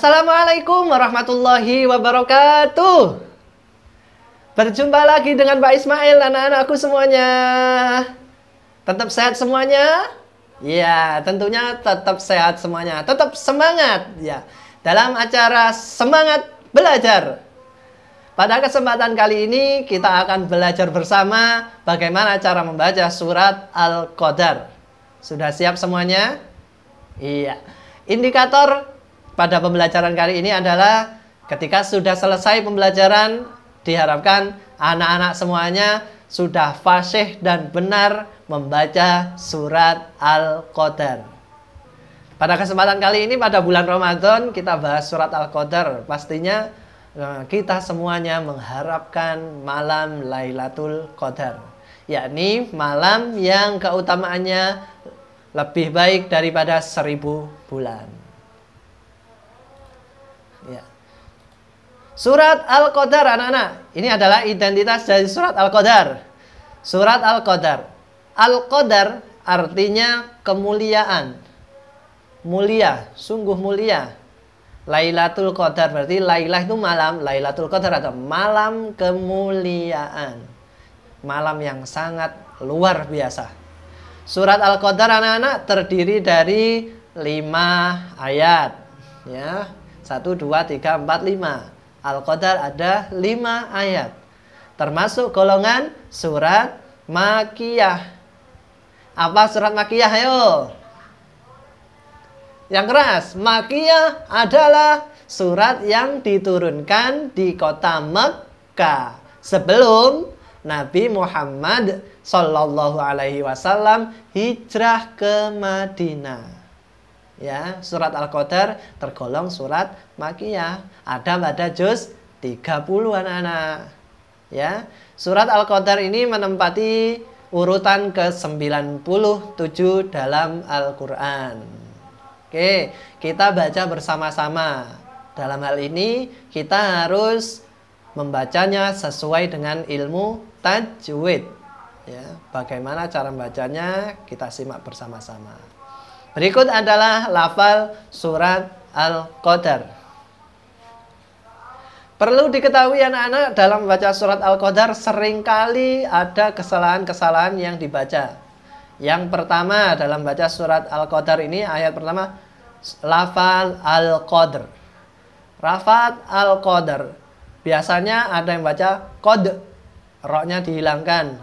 Assalamualaikum warahmatullahi wabarakatuh. Berjumpa lagi dengan Pak Ismail, anak-anakku semuanya. Tetap sehat semuanya? Ya, tentunya tetap sehat semuanya. Tetap semangat ya. Dalam acara Semangat Belajar. Pada kesempatan kali ini kita akan belajar bersama bagaimana cara membaca surat Al-Qadar. Sudah siap semuanya? Iya. Indikator pada pembelajaran kali ini adalah ketika sudah selesai pembelajaran diharapkan anak-anak semuanya sudah fasih dan benar membaca surat Al-Qadar. Pada kesempatan kali ini pada bulan Ramadan kita bahas surat Al-Qadar. Pastinya eh, kita semuanya mengharapkan malam Lailatul Qadar, yakni malam yang keutamaannya lebih baik daripada seribu bulan. Surat Al-Qadar anak-anak. Ini adalah identitas dari surat Al-Qadar. Surat Al-Qadar. Al-Qadar artinya kemuliaan. Mulia, sungguh mulia. Lailatul Qadar berarti Lailah itu malam, Lailatul Qadar atau malam kemuliaan. Malam yang sangat luar biasa. Surat Al-Qadar anak-anak terdiri dari lima ayat. Ya, 1 2 3 4 5. Al-Qadar ada lima ayat. Termasuk golongan surat Makiyah. Apa surat Makiyah? Ayo. Yang keras, Makiyah adalah surat yang diturunkan di kota Mekkah sebelum Nabi Muhammad Sallallahu Alaihi Wasallam hijrah ke Madinah ya surat Al-Qadar tergolong surat makiyah ada pada juz 30 anak-anak ya surat Al-Qadar ini menempati urutan ke-97 dalam Al-Qur'an Oke kita baca bersama-sama dalam hal ini kita harus membacanya sesuai dengan ilmu tajwid ya bagaimana cara membacanya kita simak bersama-sama Berikut adalah lafal surat Al-Qadar. Perlu diketahui anak-anak dalam membaca surat Al-Qadar seringkali ada kesalahan-kesalahan yang dibaca. Yang pertama dalam baca surat Al-Qadar ini ayat pertama lafal Al-Qadar. Rafat Al-Qadar. Biasanya ada yang baca kod, roknya dihilangkan.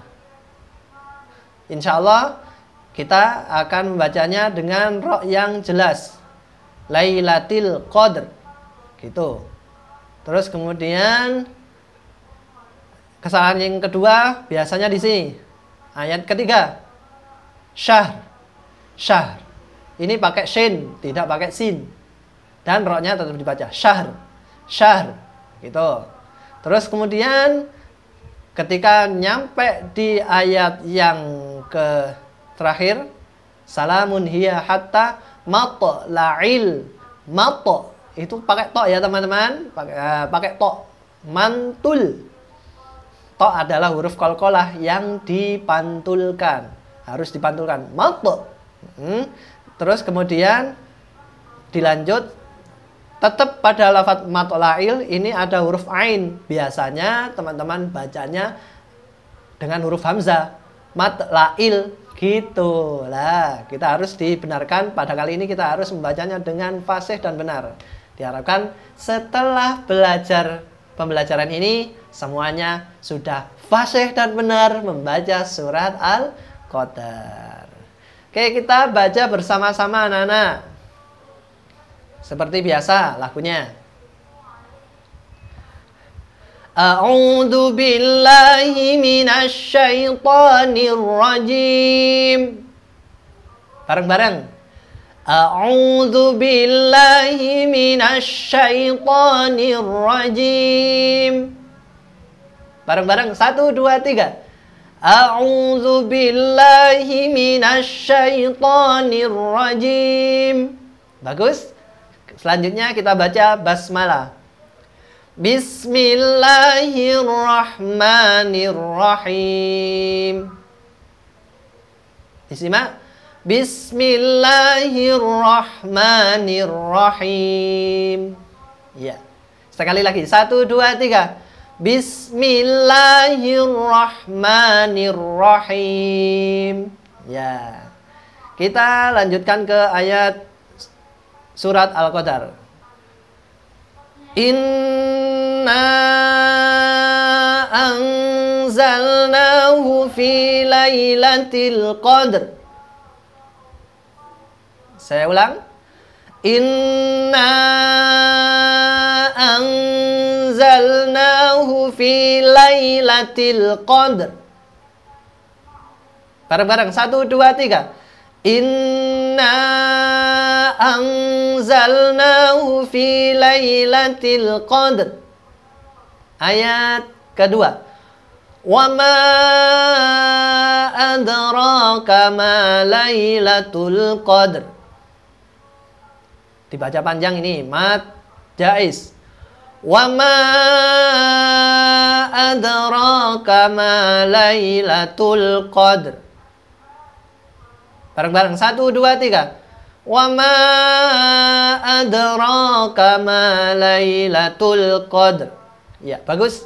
Insya Allah kita akan membacanya dengan roh yang jelas. Lailatil Qadr. Gitu. Terus kemudian kesalahan yang kedua biasanya di sini. Ayat ketiga. Syahr. Syahr. Ini pakai shin, tidak pakai sin. Dan rohnya tetap dibaca syahr. Syahr. Gitu. Terus kemudian ketika nyampe di ayat yang ke Terakhir, salamun hiya hatta mato la'il mato itu pakai to ya teman-teman, pakai uh, pakai to. Mantul. To adalah huruf kolkolah yang dipantulkan. Harus dipantulkan. mato Hmm. Terus kemudian dilanjut tetap pada lafat la'il ini ada huruf ain biasanya teman-teman bacanya dengan huruf hamzah mat la'il Gitu lah, kita harus dibenarkan. Pada kali ini kita harus membacanya dengan fasih dan benar. Diharapkan setelah belajar pembelajaran ini, semuanya sudah fasih dan benar membaca surat Al-Qadar. Oke, kita baca bersama-sama anak-anak. Seperti biasa lakunya أعوذ بالله من الشيطان الرجيم bareng-bareng أعوذ بالله من الشيطان الرجيم bareng-bareng satu dua tiga أعوذ بالله من الشيطان الرجيم bagus selanjutnya kita baca basmalah Bismillahirrahmanirrahim. Disimak. Bismillahirrahmanirrahim. Ya. Sekali lagi. Satu, dua, tiga. Bismillahirrahmanirrahim. Ya. Kita lanjutkan ke ayat surat Al-Qadar. Inna anzalnahu fi lailatul qadr. Saya ulang. Inna anzalnahu fi lailatul qadr. Bareng-bareng. Satu, dua, tiga. Inna anzalnahu fi lailatil qadr. Ayat kedua. Wa ma adraka ma lailatul qadr. Dibaca panjang ini, mat jais. Wa ma adraka ma lailatul qadr. Bareng-bareng. Satu, dua, tiga. Wa ma adraka ma lailatul qadr. Ya, bagus.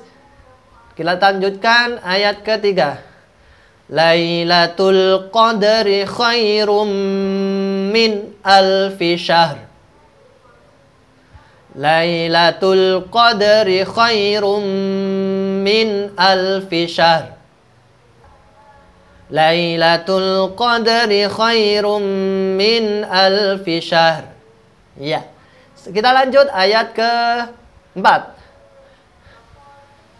Kita lanjutkan ayat ketiga. Lailatul Qadri khairum min alfi syahr. Laylatul Qadri khairum min alfi syahr. Lailatul Qadri khairum min alfi syahr. Ya. Kita lanjut ayat ke-4.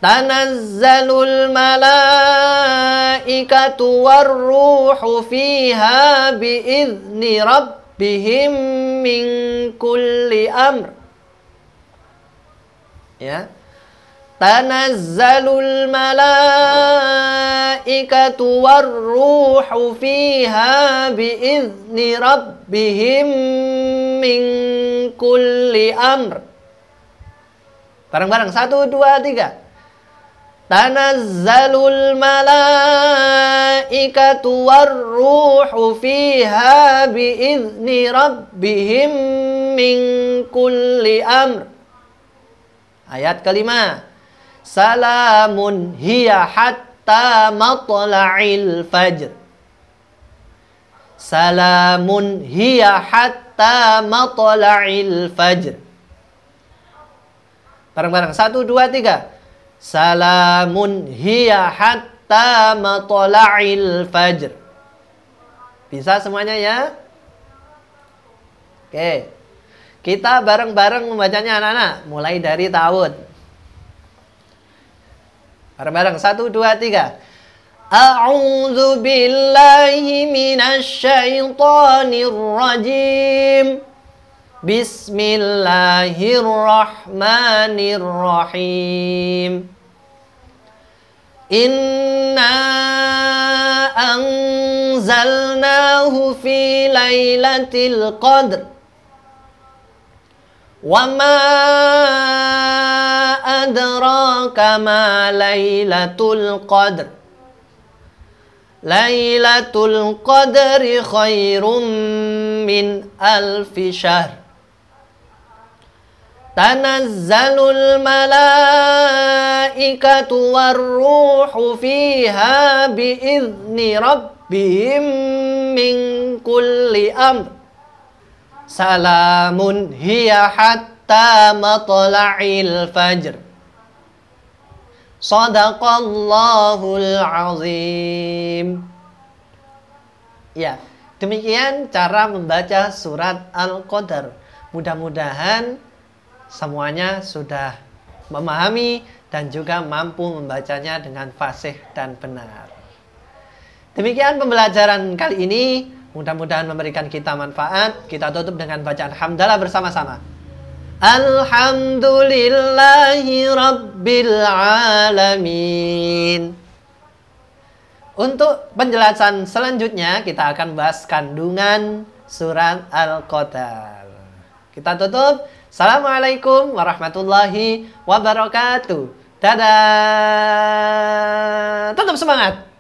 Tanazzalul malaikatu warruhu fiha biizni rabbihim min kulli amr. Ya. Tanazzalul malaikatu الملائكة والروح فيها بإذن rabbihim min kulli amr Bareng-bareng, satu, dua, tiga. Tanazzalul malaikatu warruhu fiha biizni rabbihim min kulli amr. Ayat kelima. Salamun hiya hatta hatta matla'il fajr. Salamun hiya hatta matla'il fajr. Bareng-bareng. Satu, dua, tiga. Salamun hiya hatta matla'il fajr. Bisa semuanya ya? Oke. Kita bareng-bareng membacanya anak-anak. Mulai dari ta'ud Bareng-bareng. Satu, dua, tiga. A'udzu billahi minasy syaithanir rajim. Bismillahirrahmanirrahim. Inna anzalnahu fi lailatul qadr. Wa ma أدراك ما ليلة القدر ليلة القدر خير من ألف شهر تنزل الملائكة والروح فيها بإذن ربهم من كل أمر سلام هي حتى hatta matla'il fajr. Sadaqallahul azim. Ya, demikian cara membaca surat al qadr Mudah-mudahan semuanya sudah memahami dan juga mampu membacanya dengan fasih dan benar. Demikian pembelajaran kali ini. Mudah-mudahan memberikan kita manfaat. Kita tutup dengan bacaan hamdalah bersama-sama. Alhamdulillahi Rabbil Alamin. Untuk penjelasan selanjutnya kita akan bahas kandungan surat Al-Qadar. Kita tutup. Assalamualaikum warahmatullahi wabarakatuh. Dadah. Tetap semangat.